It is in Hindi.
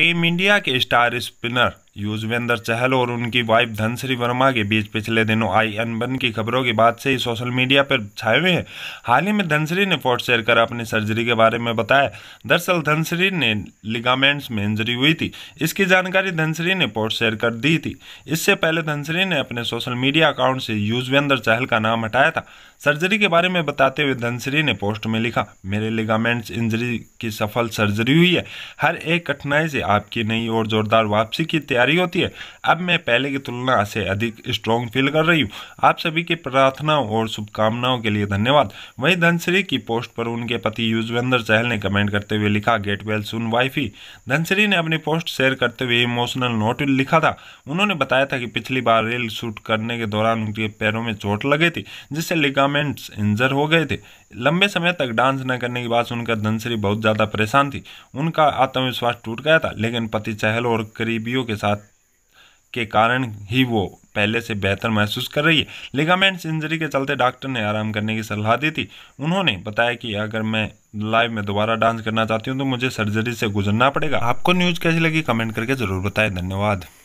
टीम इंडिया के स्टार स्पिनर युजवेंद्र चहल और उनकी वाइफ धनश्री वर्मा के बीच पिछले दिनों आई अनबन की खबरों के बाद से ही सोशल मीडिया पर छाए हुए हैं हाल ही में धनश्री ने फोटो शेयर कर अपनी सर्जरी के बारे में बताया दरअसल धनश्री ने लिगामेंट्स में इंजरी हुई थी इसकी जानकारी धनश्री ने फोटो शेयर कर दी थी इससे पहले धनश्री ने अपने सोशल मीडिया अकाउंट से युजवेंद्र चहल का नाम हटाया था सर्जरी के बारे में बताते हुए धनश्री ने पोस्ट में लिखा मेरे लिगामेंट्स इंजरी की सफल सर्जरी हुई है हर एक कठिनाई से आपकी नई और जोरदार वापसी की तैयारी तैयारी होती है अब मैं पहले की तुलना से अधिक स्ट्रॉन्ग फील कर रही हूँ आप सभी की प्रार्थनाओं और शुभकामनाओं के लिए धन्यवाद वही धनश्री की पोस्ट पर उनके पति युजवेंद्र चहल ने कमेंट करते हुए लिखा get well soon wifey Dhanashree ने अपनी पोस्ट शेयर करते हुए इमोशनल नोट लिखा था उन्होंने बताया था कि पिछली बार रेल शूट करने के दौरान उनके पैरों में चोट लगी थी जिससे लिगामेंट्स इंजर हो गए थे लंबे समय तक डांस न करने के बाद उनका धनश्री बहुत ज़्यादा परेशान थी उनका आत्मविश्वास टूट गया था लेकिन पति चहल और करीबियों के साथ के कारण ही वो पहले से बेहतर महसूस कर रही है लिगामेंट्स इंजरी के चलते डॉक्टर ने आराम करने की सलाह दी थी उन्होंने बताया कि अगर मैं लाइव में दोबारा डांस करना चाहती हूँ तो मुझे सर्जरी से गुजरना पड़ेगा आपको न्यूज़ कैसी लगी कमेंट करके ज़रूर बताएं धन्यवाद